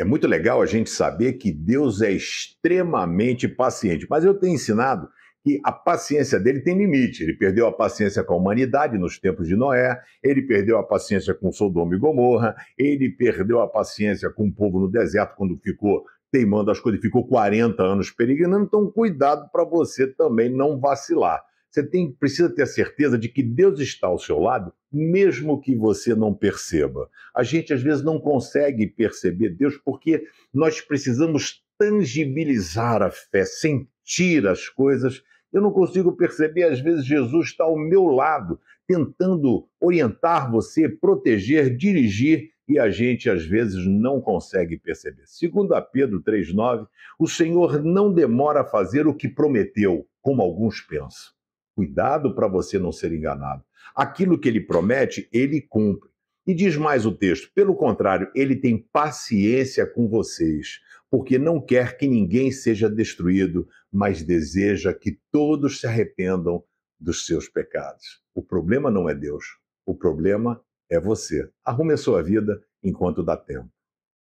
É muito legal a gente saber que Deus é extremamente paciente, mas eu tenho ensinado que a paciência dele tem limite. Ele perdeu a paciência com a humanidade nos tempos de Noé, ele perdeu a paciência com Sodoma e Gomorra, ele perdeu a paciência com o povo no deserto quando ficou teimando as coisas, ficou 40 anos peregrinando. Então, cuidado para você também não vacilar. Você tem, precisa ter a certeza de que Deus está ao seu lado, mesmo que você não perceba. A gente às vezes não consegue perceber Deus porque nós precisamos tangibilizar a fé, sentir as coisas. Eu não consigo perceber, às vezes, Jesus está ao meu lado, tentando orientar você, proteger, dirigir, e a gente às vezes não consegue perceber. Segundo a Pedro 3:9, o Senhor não demora a fazer o que prometeu, como alguns pensam. Cuidado para você não ser enganado. Aquilo que ele promete, ele cumpre. E diz mais o texto: pelo contrário, ele tem paciência com vocês, porque não quer que ninguém seja destruído, mas deseja que todos se arrependam dos seus pecados. O problema não é Deus, o problema é você. Arrume a sua vida enquanto dá tempo.